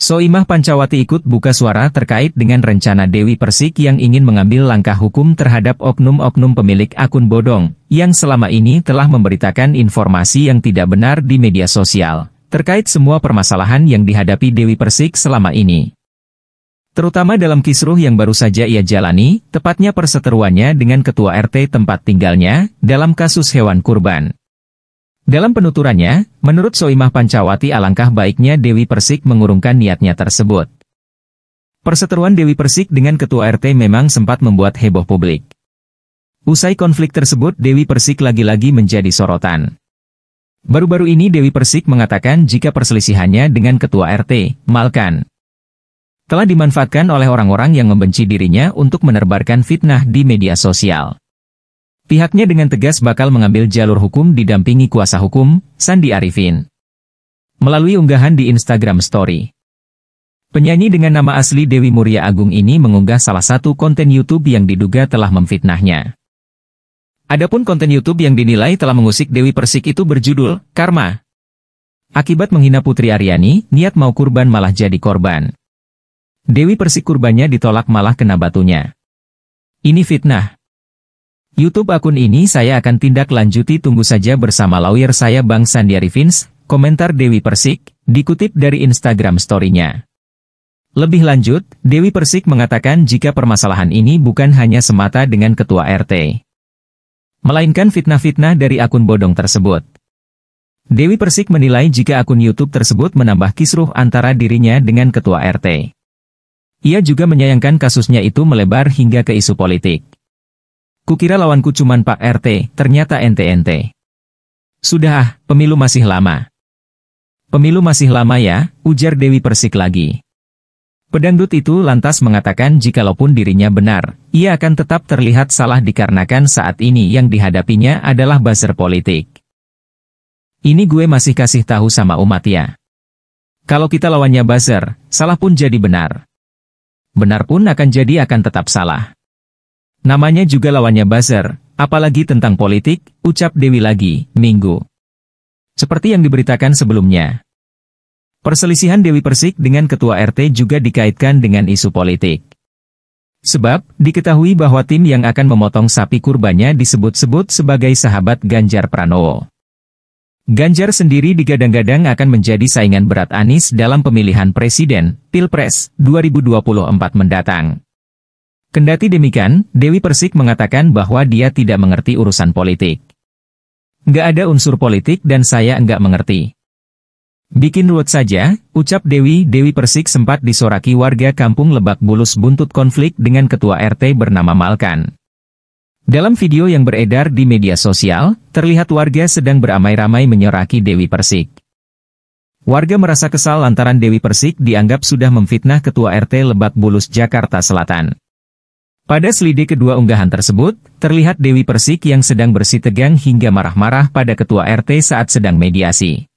Soimah Pancawati ikut buka suara terkait dengan rencana Dewi Persik yang ingin mengambil langkah hukum terhadap oknum-oknum pemilik akun bodong, yang selama ini telah memberitakan informasi yang tidak benar di media sosial, terkait semua permasalahan yang dihadapi Dewi Persik selama ini. Terutama dalam kisruh yang baru saja ia jalani, tepatnya perseteruannya dengan ketua RT tempat tinggalnya, dalam kasus hewan kurban. Dalam penuturannya, menurut Soimah Pancawati alangkah baiknya Dewi Persik mengurungkan niatnya tersebut. Perseteruan Dewi Persik dengan Ketua RT memang sempat membuat heboh publik. Usai konflik tersebut Dewi Persik lagi-lagi menjadi sorotan. Baru-baru ini Dewi Persik mengatakan jika perselisihannya dengan Ketua RT, Malkan, telah dimanfaatkan oleh orang-orang yang membenci dirinya untuk menerbarkan fitnah di media sosial. Pihaknya dengan tegas bakal mengambil jalur hukum didampingi kuasa hukum, Sandi Arifin. Melalui unggahan di Instagram Story. Penyanyi dengan nama asli Dewi Muria Agung ini mengunggah salah satu konten YouTube yang diduga telah memfitnahnya. Adapun konten YouTube yang dinilai telah mengusik Dewi Persik itu berjudul, Karma. Akibat menghina Putri Aryani, niat mau kurban malah jadi korban. Dewi Persik kurbannya ditolak malah kena batunya. Ini fitnah. YouTube akun ini saya akan tindak lanjuti tunggu saja bersama lawyer saya Bang Sandiari Vins, komentar Dewi Persik, dikutip dari Instagram story-nya. Lebih lanjut, Dewi Persik mengatakan jika permasalahan ini bukan hanya semata dengan ketua RT. Melainkan fitnah-fitnah dari akun bodong tersebut. Dewi Persik menilai jika akun YouTube tersebut menambah kisruh antara dirinya dengan ketua RT. Ia juga menyayangkan kasusnya itu melebar hingga ke isu politik. Kukira lawanku cuman Pak RT, ternyata ente-ente. Sudah ah, pemilu masih lama. Pemilu masih lama ya, ujar Dewi Persik lagi. Pedangdut itu lantas mengatakan jikalaupun dirinya benar, ia akan tetap terlihat salah dikarenakan saat ini yang dihadapinya adalah buzzer politik. Ini gue masih kasih tahu sama umat ya. Kalau kita lawannya buzzer, salah pun jadi benar. Benar pun akan jadi akan tetap salah. Namanya juga lawannya buzzer, apalagi tentang politik, ucap Dewi lagi, minggu. Seperti yang diberitakan sebelumnya. Perselisihan Dewi Persik dengan Ketua RT juga dikaitkan dengan isu politik. Sebab, diketahui bahwa tim yang akan memotong sapi kurbannya disebut-sebut sebagai sahabat Ganjar Pranowo. Ganjar sendiri digadang-gadang akan menjadi saingan berat Anies dalam pemilihan Presiden, Pilpres, 2024 mendatang. Kendati demikian, Dewi Persik mengatakan bahwa dia tidak mengerti urusan politik. Nggak ada unsur politik dan saya nggak mengerti. Bikin ruwet saja, ucap Dewi. Dewi Persik sempat disoraki warga kampung Lebak Bulus buntut konflik dengan ketua RT bernama Malkan. Dalam video yang beredar di media sosial, terlihat warga sedang beramai-ramai menyoraki Dewi Persik. Warga merasa kesal lantaran Dewi Persik dianggap sudah memfitnah ketua RT Lebak Bulus Jakarta Selatan. Pada slide kedua unggahan tersebut, terlihat Dewi Persik yang sedang bersih tegang hingga marah-marah pada ketua RT saat sedang mediasi.